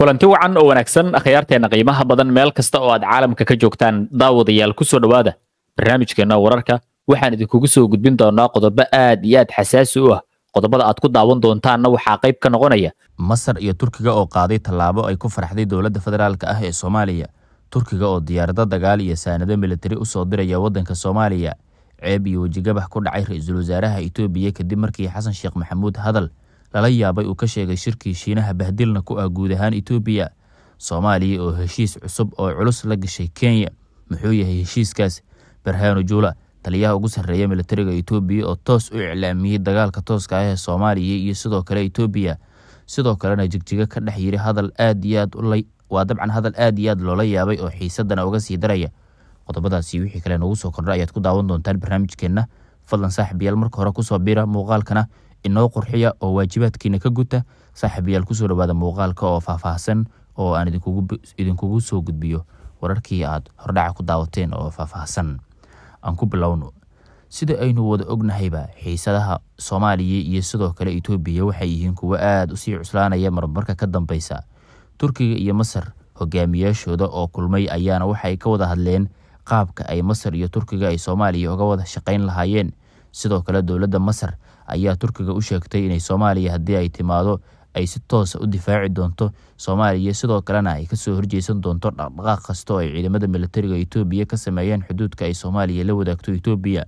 kulanti wacan oo wanaagsan akhyaarteenna qiimaha badan meel kasta oo aad caalamka ka joogtaan daawadayaal ku soo dhowaada barnaamijkeenna wararka waxaan idinkugu soo gudbin doonaa qodobo aad iyo aad xasaasi u ah qodobada aad ku daawan doontaanna waxaa qayb ka noqonaya masar iyo turkiga oo qaaday tallaabo ay ku farxday dowladda federaalk ah ee soomaaliya turkiga oo diyaarado dagaal iyo saanado milatari u soo diraya waddanka soomaaliya ceeb iyo wejigabax ku dhacay ra-iisul wasaaraha itoobiya kadib markii xasan sheekh maxamuud hadal lala yaabay uu ka sheegay shirkii shiinaha bahdilna ku ah guud ahaan etoobiya soomaaliya oo heshiis cusub oo culus la gashay kenya muxuu yahay heshiiskaas barhaano juula taliyaha ugu sarreeya milatariga itoobiya oo toos u iclaamiyey dagaalka tooska ah ee soomaaliya iyo sidoo kale etoobiya sidoo kalena jigjiga ka dhex yiri hadal aad iyo aad waa dabcan hadal aad iyo aad loola yaabay oo xiisadana uga sii daraya qodobadaasi wixii kale noogu soo kordha ayaad ku daawan doontaan barnaamijkeenna fadlan saaxiibayaal marka hore kusoo biira muuqaalkana inoo qurxiya oo waajibaadkiina ka guta saaxiibayaal kusoo dhawaada muuqaalka oo faahfaahsan oo aan idinkugu soo gudbiyo wararkii aad hordhaca ku daawateen oo faahfaahsan aan ku bilowno sida aynu wada ognahayba xiisadaha soomaaliya iyo sidoo kale etoobiya waxay yihiin kuwo aada usii cuslaanaya marmarka ka dambeysa turkiga iyo masar hogaamiyaashooda oo kulmay ayaana waxay ka wada hadleen qaabka ay masar iyo turkiga ay soomaaliya uga wada shaqayn lahaayeen sidoo kale dowladda masar ayaa turkiga u sheegtay inay soomaaliya haddii ay timaado ay si toosa ah u difaaci doonto soomaaliya sidoo kalena ay kasoo horjeysan doonto dhaqdhaqaaq kasta oo ay ciidamada milatariga etoobiya ka sameeyeen xuduudka ay soomaaliya la wadaagto etoobiya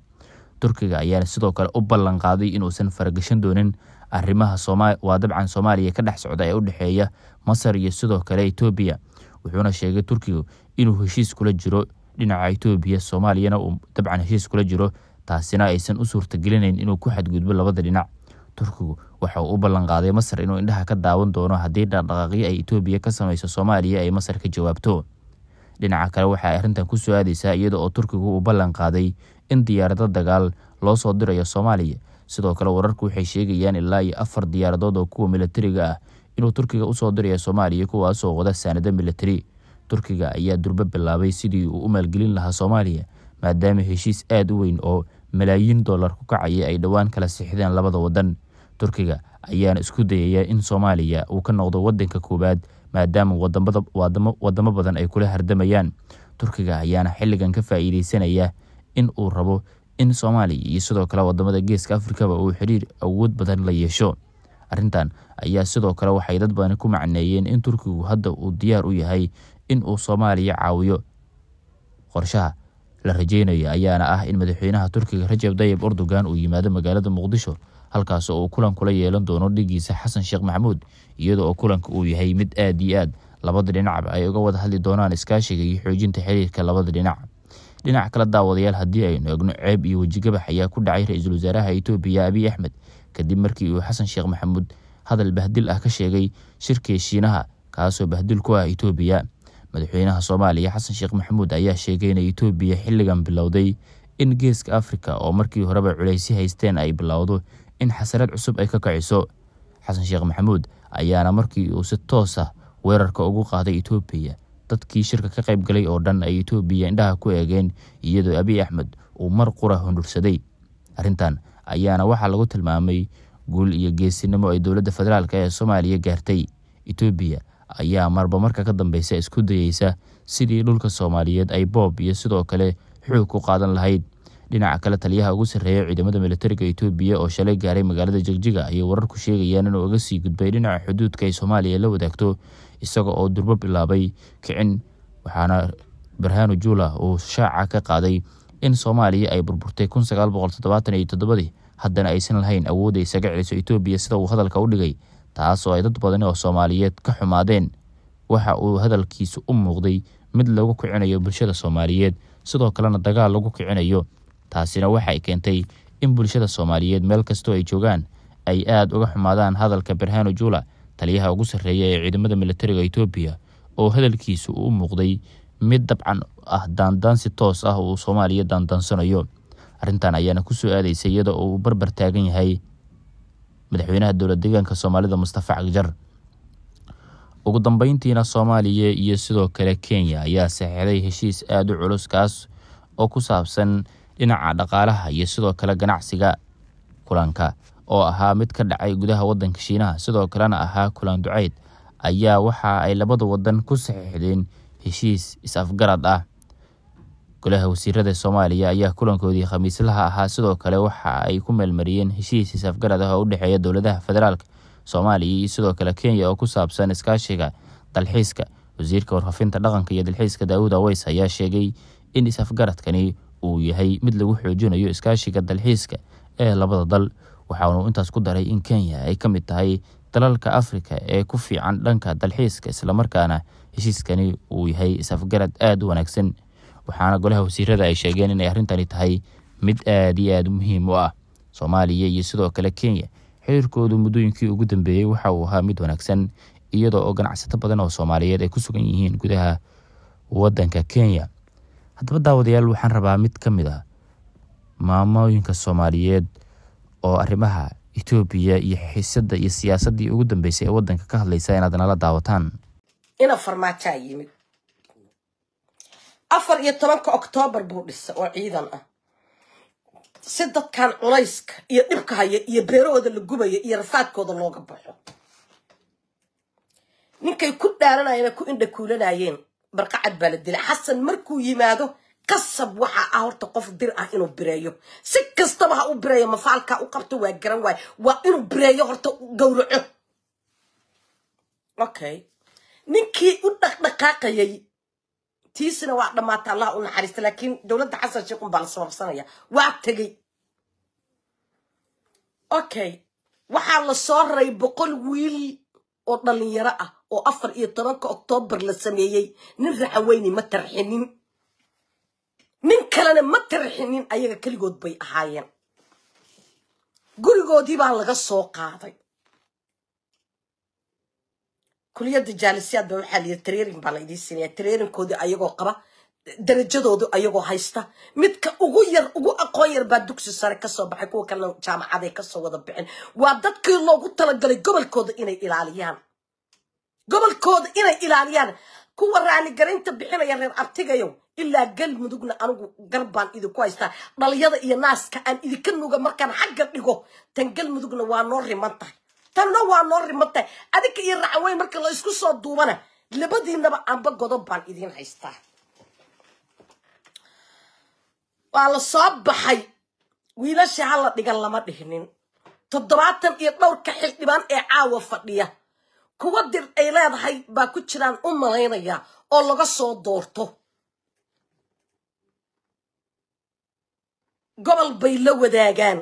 turkiga ayaana sidoo kale u ballanqaaday inuusan faragashan doonin arrimaha waa dabcan soomaaliya ka dhex socda ee u dhexeeya masar iyo sidoo kale etoobiya wuxuuna sheegay turkigu inuu heshiis kula jiro dhinaca etoobiya soomaaliyana uu dabcan heshiis kula jiro taasina aysan u suurtagelinayn inuu ku xadgudbo labada dhinac turkigu waxa uu u ballanqaaday masar inuu indhaha ka daawan doono haddii dhaqdhaqaaqyo ay etoobiya ka samayso soomaaliya ay masar ka jawaabto dhinaca kale waxa ay arrintan ku soo aadaysaa iyada oo turkigu uu ballanqaaday in diyaarado dagaal loo soo dirayo soomaaliya sidoo kale wararku waxay sheegayaan ilaa iyo afar diyaaradood oo kuwa milatariga ah inuu turkiga usoo diraya soomaaliya kuwaasoo wada saanado milatari turkiga ayaa durbo bilaabay sidii uu u maalgelin lahaa soomaaliya maadaama heshiis aada u weyn oo malaayiin dollar ku kacaya ay dhowaan kala sixdeen labada waddan turkiga ayaana isku dayaya in soomaaliya uu ka noqdo waddanka koowaad maadaama wadamo badan ay kula hardamayaan turkiga ayaana xilligan ka faa'iideysanaya in uu rabo in soomaaliya iyo sidoo kale wadamada geeska afrikaba uu xiriir awood badan la yeesho arintan ayaa sidoo kale waxay dad badan ku macneeyeen in turkigu hadda uu diyaar u yahay in uu soomaaliya caawiyo qorshaha la rajaynayo ayaana ah in madaxweynaha turkiga rajab dayib erdogan uu yimaado magaalada muqdisho halkaasoo uu kulanku la yeelan doono dhigiisa xasan sheekh maxamuud iyada oo kulanka uu yahay mid aad iyo aad labada dhinacba ay uga wada hadli doonaan iskaashiga iyo xoojinta xiriirka labada dhinac dhinac kala daawadayaal haddii aynu egno ceeb iyo wejigabax ayaa ku dhacay ra-iisul wasaaraha etoobiya abiy axmed kadib markii uu xasan sheekh maxamuud hadal bahdil ah ka sheegay shirkii shiinaha kaasoo bahdil ku ah etoobiya madaxweynaha soomaaliya xasan sheekh maxamuud ayaa sheegay in etoobiya xilligan bilowday in geeska afrika oo markii horeba culaysi haysteen ay bilowdo in xasarad cusub ay ka kaciso xasan sheekh maxamuud ayaana markii uu si toos ah weerarka ugu qaaday etoobiya dadkii shirka ka qayb galay oo dhan ay etoobiya indhaha ku eegeen iyadoo abiy axmed uu mar qura hundhursaday arrintan ayaana waxaa lagu tilmaamay guul iyo geesinimo ay dowladda federaalk ah ee soomaaliya gaartay etoobiya ayaa marba marka ka dambeysa isku dayeysa sidii dhulka soomaaliyeed ay boob iyo sidoo kale xoog ku qaadan lahayd dhinaca kale taliyaha ugu sarreeya ciidamada militariga etoobiya oo shalay gaaray magaalada jigjiga ayay wararku sheegayaan inuu uga sii gudbay dhinaca xuduudka ay soomaaliya la wadaagto isaga oo durbo bilaabay kicin waxaana barhaanu juula uu shaaca ka qaaday in soomaaliya ay burburtay haddana aysan lahayn awoodda isaga celiso etoobiya sida uu hadalka u dhigay taas oo ay dad badani oo soomaaliyeed ka xumaadeen waxa uu hadalkiisu u muuqday mid lagu kicinayo bulshada soomaaliyeed sidoo kalena dagaal lagu kicinayo taasina waxay keentay in bulshada soomaaliyeed meel kastoo ay joogaan ay aada uga xumaadaan hadalka berhano juula taliyaha ugu sarreeya ee ciidamada militariga etoobiya oo hadalkiisu uu u muuqday mid dabcan ah daandaansi toos ah uu soomaaliya daandaansanayo arrintan ayaana ku soo aadaysay iyada oo uu barbar taagan yahay madaxweynaha dowlad deegaanka soomaalida mustafa cagjar ugu dambeyntiina soomaaliya iyo sidoo kale kenya ayaa saxeixday heshiis aada u culus kaas oo ku saabsan dhinaca dhaqaalaha iyo sidoo kale ganacsiga kulanka oo ahaa mid ka dhacay gudaha wadanka shiinaha sidoo kalena ahaa kulan duceyd ayaa waxa ay labada waddan ku saxiixdeen heshiis is-afgarad ah golaha wasiirada soomaaliya ayaa kulankoodii khamiislaha ahaa sidoo kale waxa ay ku meelmariyeen heshiis hisaafgarad ah oo u dhexeeya dowladaha federaalka soomaaliya iyo sidoo kale kenya oo ku saabsan iskaashiga dalxiiska wasiirka warfafinta dhaqanka iyo dalxiiska daawud aweys ayaa sheegay in isafgaradkani uu yahay mid lagu xoojinayo iskaashiga dalxiiska ee labada dal waxaanu intaas ku daray in kenya ay ka mid tahay dalalka afrika ee ku fiican dhanka dalxiiska islamarkaana heshiiskani uu yahay is-afgarad aada u wanaagsan waxaana golaha wasiirada ay sheegeen inay arrintani tahay mid aad iyo aada muhiim u ah soomaaliya iyo sidoo kale kenya xiriirkoodu muddooyinkii ugu dambeeyey waxa uu ahaa mid wanaagsan iyadoo oo ganacsato badan oo soomaaliyeed ay ku sugan yihiin gudaha waddanka kenya haddaba daawadayaal waxaan rabaa mid ka mid ah maamooyinka soomaaliyeed oo arrimaha etoobiya iyo xiisadda iyo siyaasaddii ugu dambeysay ee waddanka ka hadlaysa inaad nala daawataan ina farmaajo yimid afar iyo tobanka oktoobar buu dhisa oo ciidan ah si dadkan culayska iyo dhibka haya iyo beerahooda la gubaya iyo rafaadkooda looga baxo ninkay ku dhaaranayeen ku indhakuulanayeen barqacad baa la dilay xasan markuu yimaado qasab waxaa ah horta qof dir ah inuu bireeyo si kastaba ha u bireeyo mafaalkaa u qabto waa garan waayo waa inuu bireeyo horta gawraco okay ninkii u dhaqdhaqaaqayay tiisina waa dhammaata allah u naxariista laakiin dowladda xasan sheekh baa la sababsanaya waa tegey okay waxaa la soo raray boqol wiil oo dhallinyaro ah oo afar iyo tobanka oktoobar la sameeyey nin raxaweyni ma tarxinin nin kalena ma tarxinin ayaga keligood bay ahaayeen gurigoodii baa laga soo qaaday kuliyada jaalisiyaadba waxaa liya training baa laydii siinaya trainingkoodii ayagoo qaba darajadoodu ayagoo haysta midka ugu yar ugu aqoon yar baa dugsi sare kasoo baxay kuwa kalena jaamacaday kasoo wada bixin waa dadkii loogu talagalay gobolkooda inay ilaaliyaan gobolkooda inay ilaaliyaan kuwa raaligarinta bixinaya reer abtigayo ilaa galmudugna anigu galbaan idinku haystaa dhalinyada iyo naaska aan idinka nuga markaan xagga dhigo tan galmudugna waa noo riman tahay tanna waa noo rimatay adinka iyo racweyn marka la isku soo duubana labadiinaba amba godob baan idiin haystaa waa la soo baxay wiilasha hala dhigan lama dhihnin toddobaatan iyo dhowrka xildhibaan ee caawa fadhiya kuwa dir ay leedahay baa ku jiraan u malaynaya oo laga soo doorto gobol bay la wadaagaan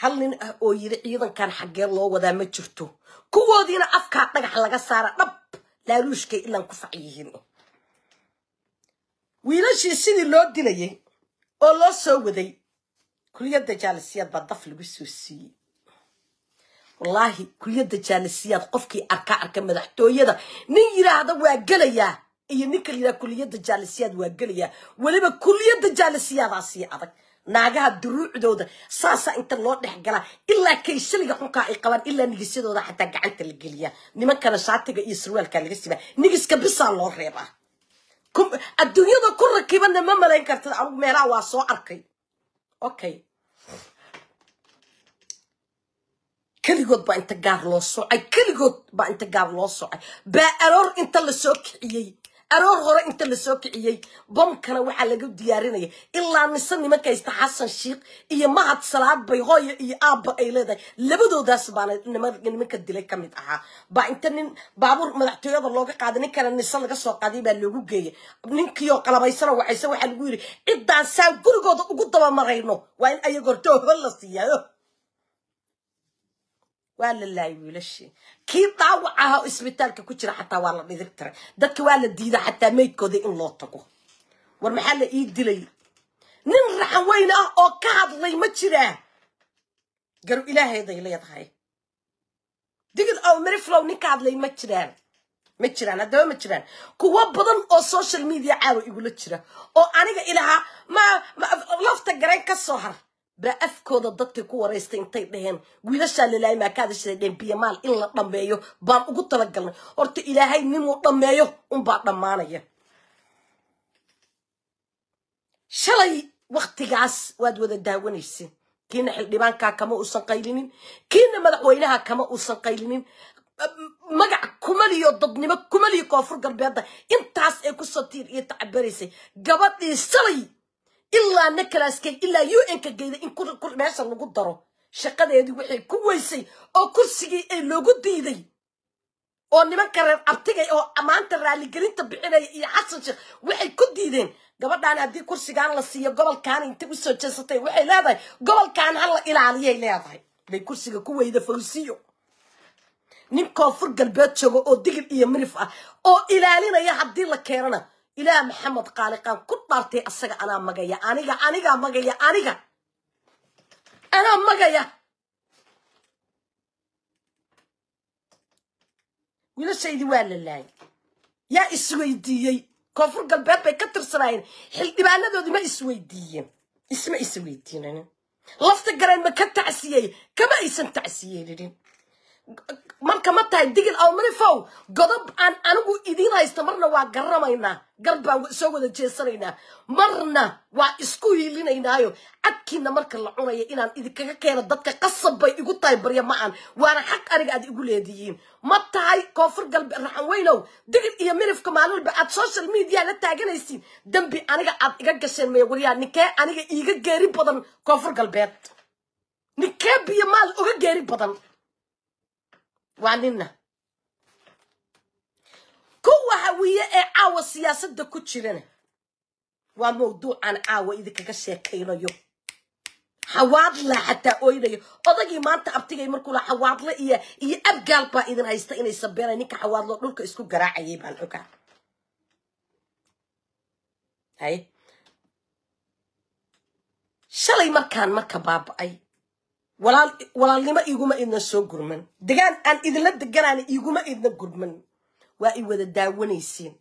hal nin ah oo yiri ciidankan xaggee loo wadaa ma jirto kuwoodiina afkaa dhagax laga saara dhab laaluushkay ilaan ku fac yihiin wiilashii sidii loo dilayay oo loo soo waday kuliyadda jaalisiyaad baa daf lagu soo siiyey wallaahi kuliyadda jaalisiyaad qofkii arka arka madaxtooyada nin yidhaahda waa gelayaa iyo ninka layidhahda kuliyadda jaalisiyaad waa gelayaa weliba kuliyadda jaalisiyaadaasii adag naagaha duruucdooda saasaa inta loo dhex galaa ilaa kaysaliga xunkaa ay qabaan ilaa nigisyadooda xataa gacanta la geliya nimankana shaatiga iyo sarwaalkaa laga sibaa nigiska bisaa loo reebaa adduunyada ku rakibanna ma malayn kartid anugu meelaha waa soo arkay okay keligood baa inta gaar loo socay keligood baa inta gaar loo socay baa aroor inta la soo kiciyey aroor hore inta lasoo kiciyey bomkana waxaa laga diyaarinaya ilaa mise nimankaysta xasan shiikh iyo mahad salaad bay hooya iyo aabba ay leedahay labadoodaas baana nimanka dilay ka mid ahaa baa inta nin baabuur madaxtooyada looga qaaday ninkana kale nise laga soo qaaday baa loogu geeyay ninkiioo qalabaysana waxayse waxaa lagu yidhi ciddaan saa gurigooda ugu dabamarayno waa in ayagortooho la siiyaa waa la laayay wiilashii kii dhaawac aha oo isbitaalka ku jira xataa waa la dhidig tiray dadka waa la diida xataa maydkooda in loo tago war maxaa la ii dilay nin raxan weyn ah oo ka hadlay ma jiraa garu ilaaheeday leedahay digid ow meriflow nin ka hadlay ma jiraan ma jiraan haddaba ma jiraan kuwo badan oo social media caawa igula jira oo aniga ilahaa lafta garayn ka soo har baa afkooda dadkay ku waraystay intay dhaheen wiilashaa lalaayay maa dheheen biyamaal in la dhammeeyo baan ugu talagalnay horta ilaahay ninuu dhammeeyo unbaa dhammaanaya shalay waktigaas waad wada daawanaysin kiina xildhibaankaa kama uusan qaylinin kiina madaxweynaha kama uusan qaylinin magac kumaliyo dadnimo kumaliyo koonfur galbeedda intaas ay kusoo tiir iyo tacabaraysay gabadhii shalay ilaa nakalaskay ilaa u n ka geyda in meesha lagu daro shaqadeedii waxay ku weysay oo kursigii ay loogu diiday oo nimanka reer abtigay oo maanta raalligelinta bixinaya iyo xasan sheekh waxay ku diideen gabadhaan haddii kursigan la siiyo gobolkan inta usoo jeesatay waxay leedahay gobolkan hala ilaaliyay leedahay bay kursiga ku weyda fawsiyo nin koonfur galbeed jooga oo digir iyo mirif ah oo ilaalinaya haddii la keenana ilaah maxamed qaaliqaan ku dhaartay asaga anaa magaya aniga aniga magaya aniga anaa magaya wiilashaydi waa la laayay yaa isweydiiyey koonfur galbeed bay ka tirsanaayeen xildhibaanadoodi ma isweydiiyeen isma isweydiinanin lafta gareen ma ka tacsiyey kama aysan tacsiyeeninin marka ma tahay digil awmanifow godob aan anigu idiin haysta marna waa garanamayna gar baan soo wada jeesanaynaa marna waa isku hiilinaynaayo cadkiina marka la cunayo inaan idinkaga keeno dadka qasab bay igu tahay barya ma aan waana xaq aniga aad igu leediyiin ma tahay koonfur galbeed raxan weynow digil iyo milifka maalin aad social media la taaganaysiin dembi aniga aad iga gasheen maya waryaa ninkee aniga iiga geeri badan koonfur galbeed ninkee biyo maal uga geeri badan waa nina kuwa hawiye ee caawa siyaasadda ku jirana waa mawduucaan caawa idinkaga sheekaynayo xawaadla xataa oynayo odagii maanta abtigay markuula xawaadle iyo iyo abgaal baa idin haysta inay sabeena ninka xawaadlo dhulka isku garaacayay baan ogaa hay shalay markaan marka baaba'ay walaalnimo iguma idna soo gurman degaan aan idinla deganaan iguma idna gurman waa i wada daawanayseen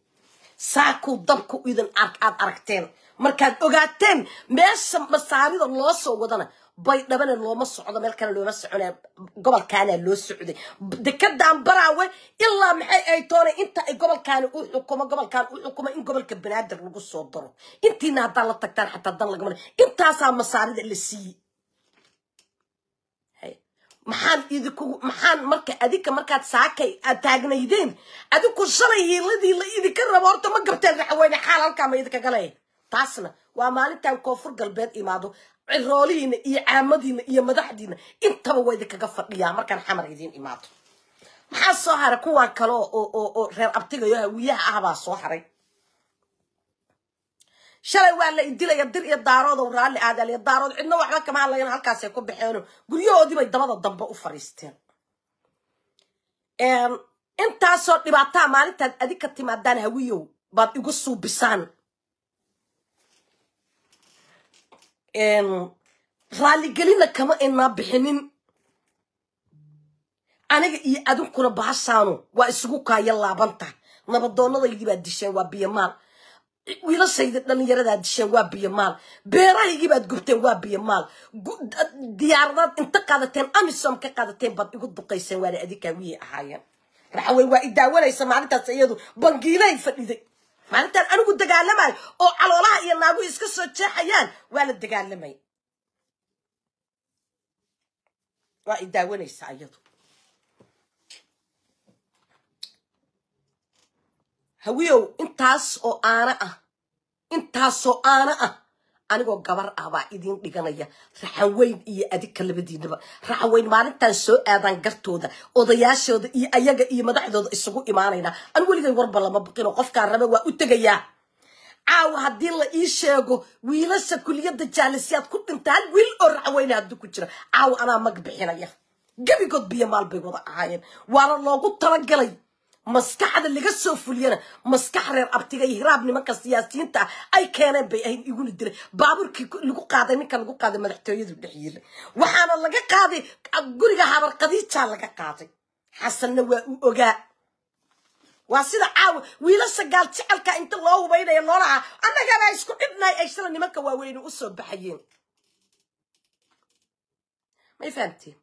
saakuu dabku idin ark aad aragteen markaad ogaateen meesha masaarida loo soo wadana bay dhabane looma socdo meel kale looma soconay gobolkaanaa loo socday dekadan baraawe ilaa maxay ay toona inta ay gobolkaani u xukumo gobolkaan u xukumo in gobolka banaadir lagu soo daro intiina haddaa la tagtaan xataa dan lagama intaasaa masaarida la siiyey maxaan idinku maxaan marka adika markaad saakay aad taagnaydeen adiku shalay hiiladii la idinka rabo horta ma garteed waxaweyne xaal halkaa ma idinka galaya taasna waa maalintan koonfur galbeed imaado ciroolihiina iyo caamadiina iyo madaxdiina intaba waa idinkaga fadhiyaa markaan xamar idiin imaado maxaa soo haray kuwaan kale oo oo oo reer abtigayo hawiyaha ahbaa soo haray shalay waa la idilaya dir iyo daaroodow raalli aadaaliya daarood cidna waxba kama halkaasay ku baxeeno guryahoodiibay dabada dambe u fadhiisteen intaasoo dhibaataa maalintaad adig ka timaadaan hawiyow baad igu suubisaan raalligelina kama inaa bixinin aniga iyo adinkuna bahasaano waa isugu kaayo laabanta nabadoonnadaydii baad disheen waa biyomaal wiilashayda dhallinyaradaad disheen waa biyo maal beerahaygi baad gubteen waa biyo maal uh, diyaaradaad inta qaadateen amisom ka qaadateen baad igu duqayseen waana adinkaa wiyay ahaayeen maxawey waa idaawanaysa maalintaas iyadu bangiilay fadhiday maalintaan anigu dagaalamay oo caloolaha iyo naagu iska soo jeexayaan waa la dagaalamay waa idaawanaysa iyadu hawiyow intaas oo aana ah intaasoo aana ah anigoo gabar ah baa idiin dhiganaya raxaweyn iyo adika labadiinaba raxaweyn maalintaan soo aadaan gartooda odayaashooda iyo ayaga iyo madaxdooda isugu imaanaynaa an weligay warba lama baqinoo qofkaan rabe waa u tegayaa caawa haddii la ii sheego wiilasha kuliyadda jaalisiyaad ku dhintaan wiil oo raxaweyna haddii ku jira caawa anaa mag bixinaya gebigood biyo maal bay wada ahaayeen waana loogu talagalay maskaxda laga soo fuliyana maskax reer abtiga iyo hiraab nimanka siyaasiyiinta ah ay keeneen bay ahayd iguna dilay baabuurkii lagu qaaday ninka lagu qaaday madaxtooyadu dhex yiilay waxaana laga qaaday guriga habar khadiijaa laga qaaday xasanna waa u ogaa waa sida caawa wiila sagaal jecelka inta loo hubaynaya loolaha ah, annagana isku cibnahay ay shala nimanka waaweyne usoo baxayeen may fahamteen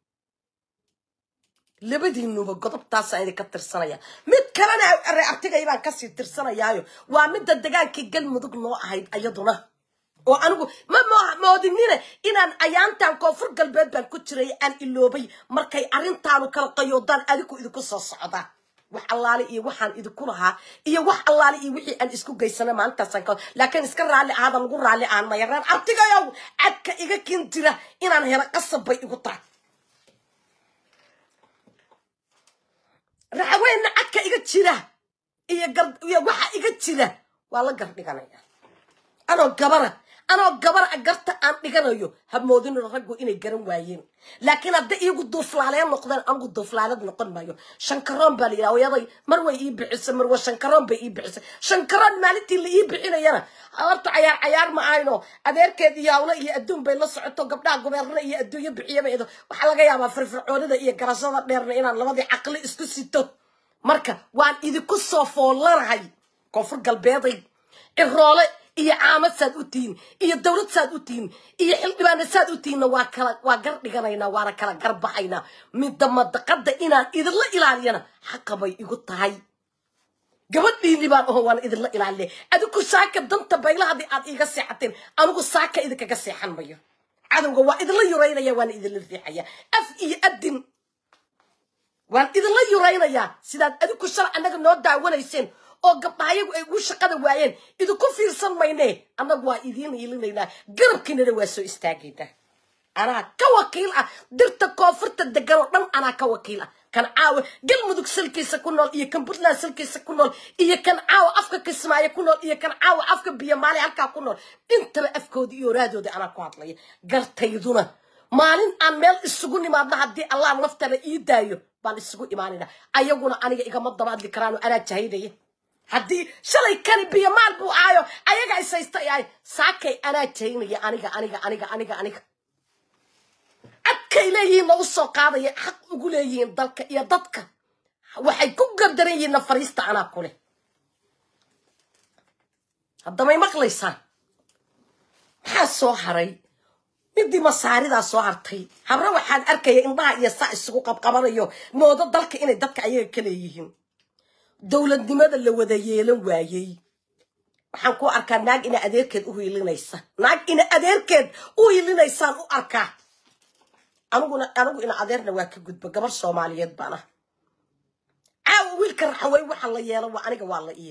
labadiinuba godobtaasaa idinka tirsanaya mid kalena are artigaya baan kasii tirsanayaayo waa midda dagaalkii galmudug noo ahayd ayaduna oo anigu mamoodinine inaan ayaantan koonfur galbeed baan ku jiray aan iloobay markay arrintaanu kala qayoodaan adiku idinku soo socda wax allaale iyo waxaan idinku lahaa iyo wax allaale iyo wixii aan isku geysana maalintaasaan ka laakiin iska raalli ahadan lagu raalli aan mayareen artigayow cadka iga kin jira inaan helo qasab bay igu tahay racweyne cadka iga jira iyo waxa iga jira waa la gardhiganaya anoo gabara anoo gabar garta aan dhiganayo hamoodinno raggu inay garan waayeen laakiin hadday iigu duuflaaleen noqdeen anigu duuflaalad noqon maayo shankaroon baa la yidhaha mar way ii bixisay marwa shankaroon bay ii bixisay shankaroon maalintii la ii bixinayana horta cayaar cayaar ma ahayno adeerkeed iyo hawlo iyo adduun bay la socoto gabdhaha gubeerna iyo adduunyo bixiyaba edo waxaa laga yaabaa firfircoonida iyo garashada dheerna inaan labadii caqli isku sito marka waan idinku soo foolanahay koonfur galbeeday ciroole iyo caamad saad u tihiin iyo dawlad saad u tihiin iyo xildhibaana saad u tihiinna waa kala waa gar dhiganaynaa waana kala garbacaynaa midda madaqadda inaan idinla ilaaliyana xaqa bay igu tahay gabadhiini baan oho waana idinla ilaaliya adiku saaka danta baylahadii aad iiga seexateen anigu saaka idinkaga seexan mayo cadowga waa idinla yuraynaya waana idinla riixaya af iyo adin waan idinla yuraynayaa sidaad adiku shar annaga noo daawanayseen oo gabdhaayagu ay ugu shaqada waayeen idinku fiirsan mayne annagu waa idiin iilinaynaa garabkiinana waa soo istaagayna anaa ka wakiil ah dirta koonfurta deganoo dhan anaa ka wakiil ah kan caawa galmudug salkiisa ku nool iyo kan puntland salkiisa ku nool iyo kan caawa afka kismaayo ku nool iyo kan caawa afka biyomaale halkaa ku nool intaba afkoodii iyo oraadooda anaa ku hadlaya gartayduna maalin aan meel isugu nimaadna haddii allah naftana ii daayo baan isugu imaanayna ayaguna aniga igama dabaadli karaanoo anaa jahaynaya haddii shalay kani maal buu ahayo ayaga ishaystay ahay saakay anaa jaynaya aniga aniga aniga aniga aniga cadkay leeyihiin la soo qaadaya xaq ugu leeyihiin dalka iyo dadka waxay ku gardaran yihiin na anaa ku haddamay maqlaysaan maxaa soo haray midii masaaridaa soo hartay habre waxaan arkaya indhaha iyo saa isugu qabqabanayo moodo dalka inay dadka ayaga ka dowladnimada la wada yeelan waayey waxaan ku arkaa naag ina adeerkeed u hiilinaysa naag ina adeerkeed u hiilinaysaan u arkaa anguna anigu ina adeerna waa ka gudba gabar soomaaliyeed baana caawa wiilka raxawey waxa la yeela waa aniga waa la i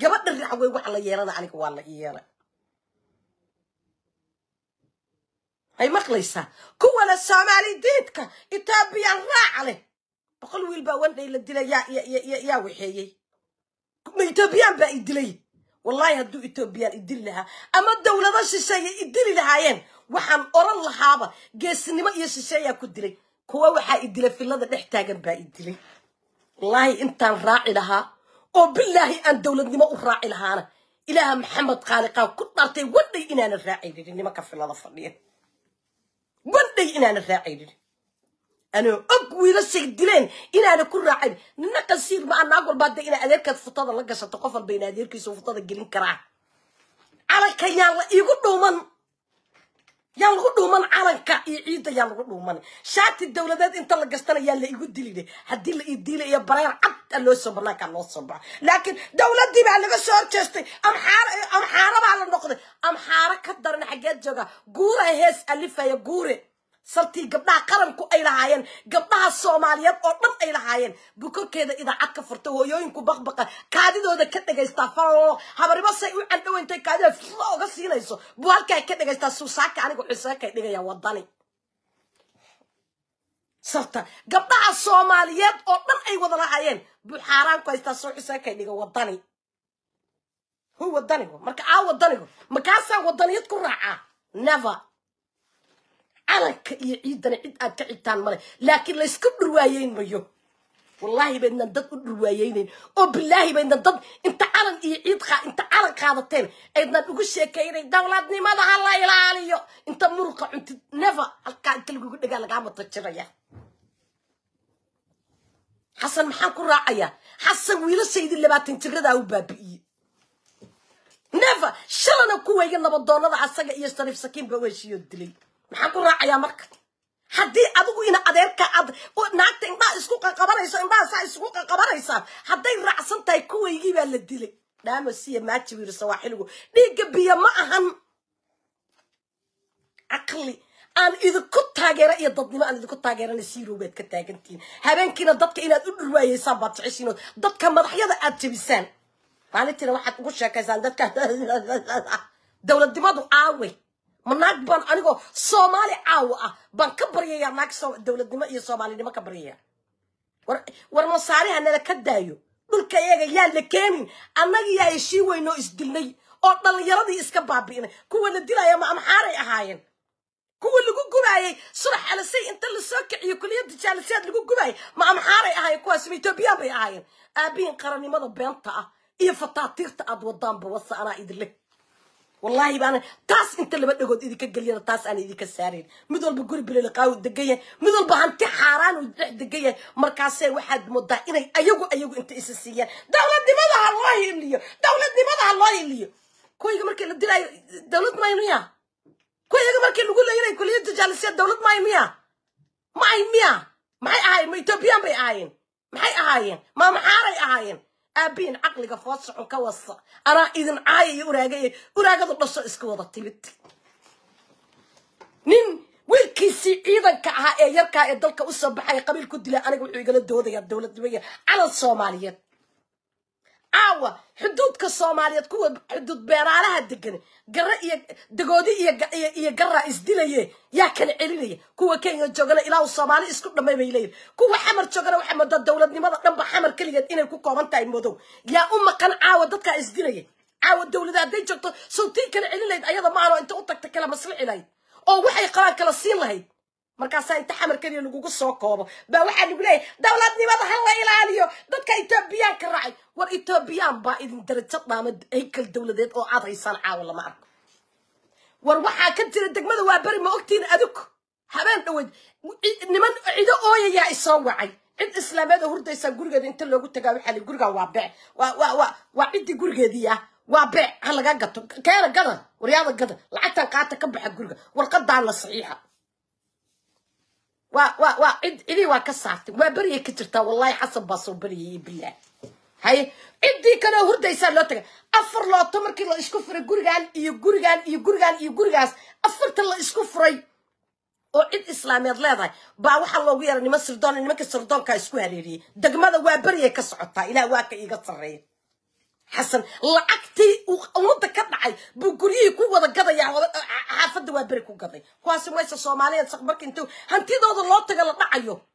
gabadha raxawey waxa la yeelana aniga waa la i yeelay may maqlaysaa kuwana soomaali diidka etoobiyaan raaca leh boqol wiil baa wandhay la dilay yaa waxeeyey ma etoobiyaan baa idilay wallaahi hadduu etoobiyaan idili lahaa ama dowlado shisheeyay idili lahaayeen waxaan oran lahaaba geesnimo iyo shisheeyaa ku dilay kuwa waxaa idilay fillada dhex taagan baa idilay wallaahi intaan raaci lahaa oo bilaahi aan dowladnimo u raaci lahaana ilaaha maxamed qaaliqaa ku dhaartay wandhay inaanan raacaynin nimanka fillada fadhiya wandhay inaanan raacaynin anoo og wiilashayg dileen inaana ku raacin nina qasiir maa naag walba hadda inaa adeerkaad futada la gashato qof walba ina adeerkiisa futada gelin karaa calanka yaan la iigu dhuuman yaan lagu dhuuman calanka iyo ciidda yaan lagu dhuuman shaati dowladeed inta la gastana yaan la igu diline haddii la ii iyo bareer cad a loosoo banaankaa loo soo baxo laakiin dowladdii baa laga soo horjeestay amxaar amxaara baa la noqday amxaaro ka daran xaggeed jooga guura hees alifaya guure sartii gabdhaha qaranku ay lahaayeen gabdhaha soomaaliyeed oo dhan ay lahaayeen bukorkeeda idaacad ka furta hooyooyinku baqbaqa kaadidooda ka dhagaystaa falo habarimo say u candhawantay kaadida fula oga siinayso buu ka dhagaystaa suusaaka aniga xuseekay dhigaya wadani sarta gabdhaha soomaaliyeed oo dhan ay wada lahaayeen buu xaaraanku haystaa soo xuseekay dhiga wadani hu wadanigo marka aa ah wadanigo makaasaan wadaniyad ku raaca never calanka iyo ciidana cid aad ka xigtaan male laakiin laysku dhurwaayeyn mayo wallaahi baydnan dad u dhurwaayeynayn oo bilaahi baydnan dad inta calan iyo ciid inta calan qaadateen aydnan ugu sheekeynay dowladnimada ha la ilaaliyo inta muruqa cuntid never halkaa inta lagugu dhegaa lagaamata jiraya xasan maxaan ku raacayaa xasan wiilashaydii labaatan jiradaa u baabi'iyey never shalana ku weeya nabadoonada asaga iyo shariif sakiinba weeshiyo dilay maxaan ku raacayaa marka haddii adigu ina adeerka ad naagta indhaha isku qaqabanayso indhaha isku qaqabanaysaa hadday raacsan tahay kuwaygii baa la dilay dhaamo maaji buu yidhi sawaaxiligu dhiigga biyo ma ahan caqli aan idinku taageera iyo dadnimo aan idinku taageerana siirow ka taagantihiin habeenkiina dadka inaad u dhurwaayeysaan baad jeceshiin dadka madaxyada aad jebisaan maalintiina waxaad ugu sheekaysaan dadka dowladnimadu aawey ma naag baan anigoo soomaali caawa ah baan ka baryayaa naag dowladnimo iyo soomaalinimo ka baryaya war masaariha nala ka daayo dhulka iyaga yaa la keenin annagi yaa heshii weynoo isdilnay oo dhallinyaradii iska baabi'inay kuwa la dilaya ma amxaaray ahaayeen kuwa lagu gubaayey surax alisay inta lasoo kiciyo kuliyadda jaalisaad lagu gubaayay ma amxaaray ahaayeen kuwaasma etoobiyaan bay ahaayeen aabihiin qarannimada beenta ah iyo fataatiirta aad wadaanba wasa anaa idinle wallaahi baana taas inta laba dhagood idinka geliyana taas aan idinka saarayn mid walba guri bileliqaawu degan yahay mid walba hanti xaaraan uu dhex degan yahay markaasee waxaad moodaa inay ayagu ayagu inta isa siiyaan dowladnimada ha loo hiliyo dowladnimada ha loo hiliyo kuwiga markii la dilaayo dowlad maayo miya kuwiga markii lagu leeya kuliyada jaalisiya dowlad maayo miya ma miya maxay ahaayeen ma etoobiyaan bay ahaayeen maxay ahaayeen ma maxaaray ahaayeen aabihin caqliga foosaxo ka wasa anaa idin caayayo uraagaya uraagadu dhasho iska wada timid nin wiilkiisii ciidanka ahaa ee yarkaa ee dalka u soo baxaya qabiil ku dilay aniga wuxuu igala doodaya dowladnimaya calan soomaaliyeed caawa xuduudka soomaaliyeed kuwa xuduud beeraalaha degan gara iyo dagoodi iyo garaa isdilaye yaa kala celinaya kuwa kenya joogana ilaa u soomaali isku dhammay bay leeyihin kuwa xamar joogana waxaa moodaa dowladnimada dhanba xamar keligeed inay ku kooban tahay madow yaa u maqan caawa dadkaa isdilaya caawa dowlada hadday joogto sowtii kala celin lahayd ayada maano inta u tagta kala maslixi lahayd oo waxay qalaan kala siin lahayd markaasaa inta xamarkaniya lagugu soo koobo baa waxaa lagu leeyahay dowladnimada ha ilaaliyo dadka etoobiyaanka raacay war etoobiyaan baa idin darajo dhaama haykal dowladeed oo aad haysaan caawa lama arko war waxaa ka jira degmada waa beri ma ogtiin adug habeen dhaweyd niman cido ooyayaa isoo wacay cid islaameed oo hurdaysaa gurigeeda inta loogu tagaa waxaa gurigaa waa bee waa ciddii gurigeediiah waa bee ha lagaa gato keena gada waryaada gada lacagtan qaata ka baxa guriga warqadaana saxiixa waa idii waa ka saartay waa beriya ka jirtaa wallahi xasan baa soo beriyay bilah hay ciddii kaleo hurdaysaa loo tagay afar looto markii la isku furay gurigaan iyo gurigan iyo gurigaan iyo gurigaas afarta la isku furay oo cid islaameed leedahay baa waxaa loogu yaray niman sirdoon nimanka sirdoonkaa isku hareeriyey degmada waa beriyay ka socotaa ilaah waa ka iiga sarreeya حسن لعكتي ومدة كتنعي بقولي كو وذا قضى يا حافظ دوا بريكو قضى كواسي مويسة صوماليا تسخبرك انتو هنتي دوض اللوطة قلت نعيو